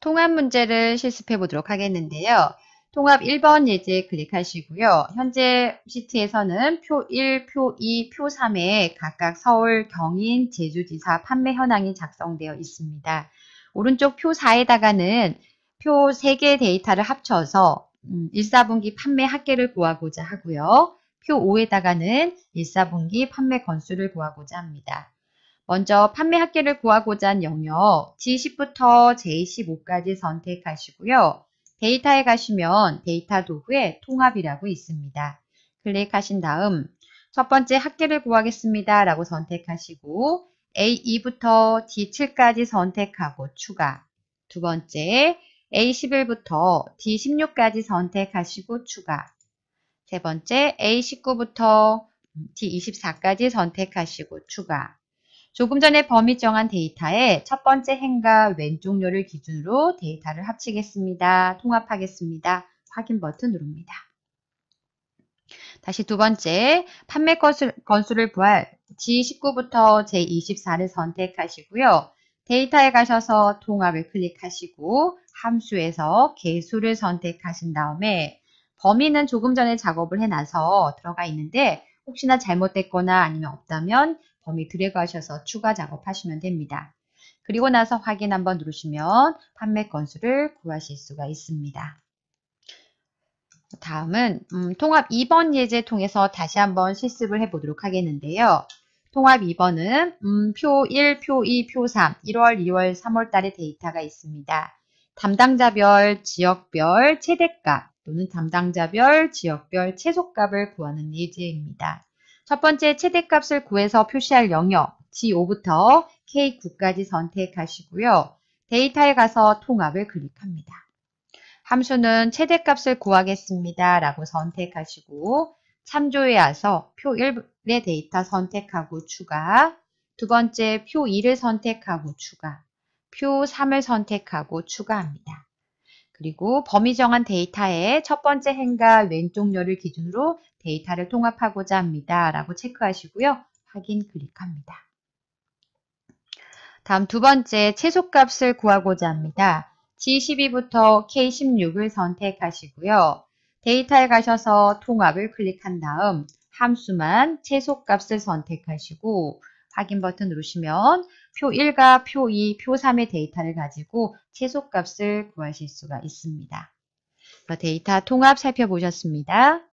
통합 문제를 실습해 보도록 하겠는데요. 통합 1번 예제 클릭하시고요. 현재 시트에서는 표 1, 표 2, 표 3에 각각 서울, 경인, 제주지사 판매 현황이 작성되어 있습니다. 오른쪽 표 4에다가는 표 3개 데이터를 합쳐서 1, 음, 4분기 판매 합계를 구하고자 하고요. 표 5에다가는 1, 4분기 판매 건수를 구하고자 합니다. 먼저 판매 학계를 구하고자 한 영역 G10부터 J15까지 선택하시고요. 데이터에 가시면 데이터 도구에 통합이라고 있습니다. 클릭하신 다음 첫 번째 학계를 구하겠습니다 라고 선택하시고 A2부터 D7까지 선택하고 추가 두 번째 A11부터 D16까지 선택하시고 추가 세 번째 A19부터 D24까지 선택하시고 추가 조금 전에 범위 정한 데이터에 첫 번째 행과 왼쪽열을 기준으로 데이터를 합치겠습니다. 통합하겠습니다. 확인 버튼 누릅니다. 다시 두 번째, 판매 건수, 건수를 구할 G19부터 J24를 선택하시고요. 데이터에 가셔서 통합을 클릭하시고 함수에서 개수를 선택하신 다음에 범위는 조금 전에 작업을 해놔서 들어가 있는데 혹시나 잘못됐거나 아니면 없다면 범위 들어가셔서 추가 작업하시면 됩니다. 그리고 나서 확인 한번 누르시면 판매 건수를 구하실 수가 있습니다. 다음은 음, 통합 2번 예제 통해서 다시 한번 실습을 해보도록 하겠는데요. 통합 2번은 음, 표 1, 표 2, 표 3, 1월, 2월, 3월 달의 데이터가 있습니다. 담당자별, 지역별 최대값 또는 담당자별, 지역별 최소값을 구하는 예제입니다. 첫 번째 최대값을 구해서 표시할 영역 G5부터 K9까지 선택하시고요. 데이터에 가서 통합을 클릭합니다. 함수는 최대값을 구하겠습니다. 라고 선택하시고 참조에 와서 표 1의 데이터 선택하고 추가 두 번째 표 2를 선택하고 추가 표 3을 선택하고 추가합니다. 그리고 범위 정한 데이터의 첫 번째 행과 왼쪽 열을 기준으로 데이터를 통합하고자 합니다. 라고 체크하시고요. 확인 클릭합니다. 다음 두 번째 최소값을 구하고자 합니다. G12부터 K16을 선택하시고요. 데이터에 가셔서 통합을 클릭한 다음 함수만 최소값을 선택하시고 확인 버튼 누르시면 표 1과 표 2, 표 3의 데이터를 가지고 최소값을 구하실 수가 있습니다. 데이터 통합 살펴보셨습니다.